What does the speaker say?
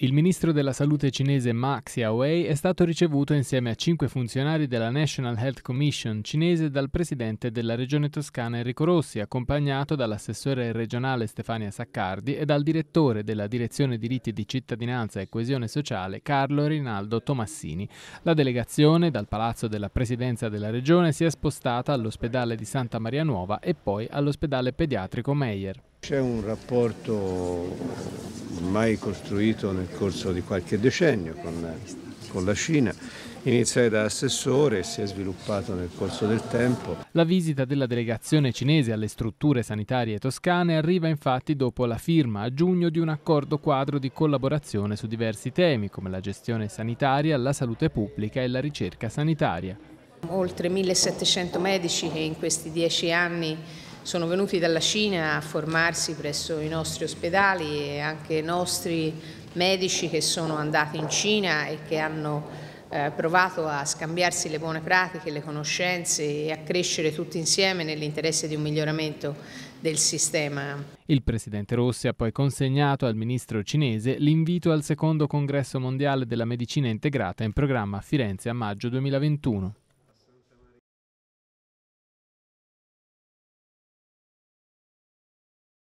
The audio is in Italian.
il ministro della salute cinese Ma Xiaowei è stato ricevuto insieme a cinque funzionari della National Health Commission cinese dal presidente della regione toscana Enrico Rossi, accompagnato dall'assessore regionale Stefania Saccardi e dal direttore della direzione diritti di cittadinanza e coesione sociale Carlo Rinaldo Tomassini. La delegazione dal palazzo della presidenza della regione si è spostata all'ospedale di Santa Maria Nuova e poi all'ospedale pediatrico Meyer. C'è un rapporto mai costruito nel corso di qualche decennio con, con la Cina. Iniziai da assessore e si è sviluppato nel corso del tempo. La visita della delegazione cinese alle strutture sanitarie toscane arriva infatti dopo la firma a giugno di un accordo quadro di collaborazione su diversi temi come la gestione sanitaria, la salute pubblica e la ricerca sanitaria. Oltre 1700 medici che in questi dieci anni sono venuti dalla Cina a formarsi presso i nostri ospedali e anche i nostri medici che sono andati in Cina e che hanno eh, provato a scambiarsi le buone pratiche, le conoscenze e a crescere tutti insieme nell'interesse di un miglioramento del sistema. Il presidente Rossi ha poi consegnato al ministro cinese l'invito al secondo congresso mondiale della medicina integrata in programma a Firenze a maggio 2021.